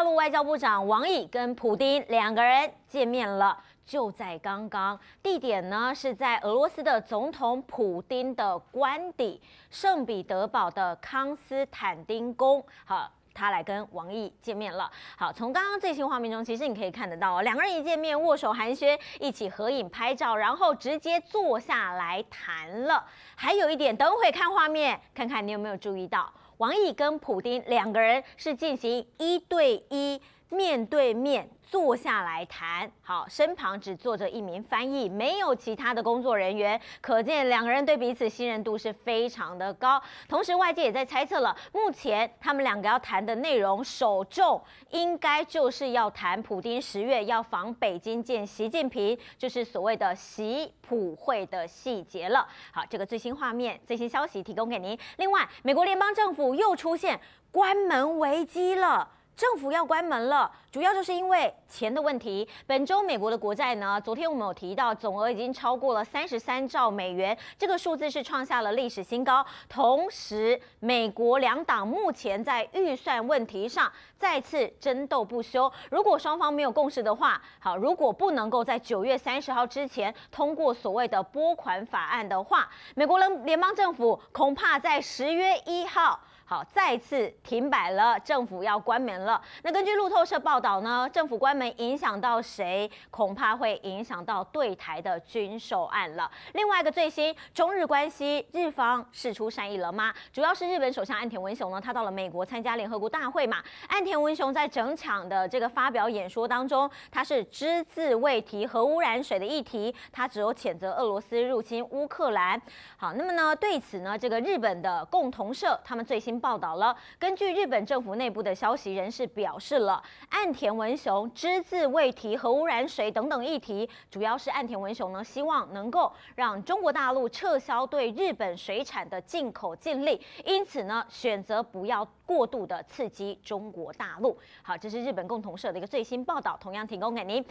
大陆外交部长王毅跟普京两个人见面了，就在刚刚，地点呢是在俄罗斯的总统普京的官邸圣彼得堡的康斯坦丁宫。好，他来跟王毅见面了。好，从刚刚这些画面中，其实你可以看得到，两个人一见面握手寒暄，一起合影拍照，然后直接坐下来谈了。还有一点，等会看画面，看看你有没有注意到。王毅跟普丁两个人是进行一对一。面对面坐下来谈，好，身旁只坐着一名翻译，没有其他的工作人员，可见两个人对彼此信任度是非常的高。同时，外界也在猜测了，目前他们两个要谈的内容，首重应该就是要谈普京十月要访北京见习近平，就是所谓的习普会的细节了。好，这个最新画面、最新消息提供给您。另外，美国联邦政府又出现关门危机了。政府要关门了，主要就是因为钱的问题。本周美国的国债呢，昨天我们有提到，总额已经超过了三十三兆美元，这个数字是创下了历史新高。同时，美国两党目前在预算问题上再次争斗不休。如果双方没有共识的话，好，如果不能够在九月三十号之前通过所谓的拨款法案的话，美国联邦政府恐怕在十月一号。好，再次停摆了，政府要关门了。那根据路透社报道呢，政府关门影响到谁？恐怕会影响到对台的军售案了。另外一个最新，中日关系，日方事出善意了吗？主要是日本首相岸田文雄呢，他到了美国参加联合国大会嘛。岸田文雄在整场的这个发表演说当中，他是只字未提核污染水的议题，他只有谴责俄罗斯入侵乌克兰。好，那么呢，对此呢，这个日本的共同社他们最新。报道了，根据日本政府内部的消息人士表示了，岸田文雄只字未提核污染水等等议题，主要是岸田文雄呢希望能够让中国大陆撤销对日本水产的进口禁令，因此呢选择不要过度的刺激中国大陆。好，这是日本共同社的一个最新报道，同样提供给您。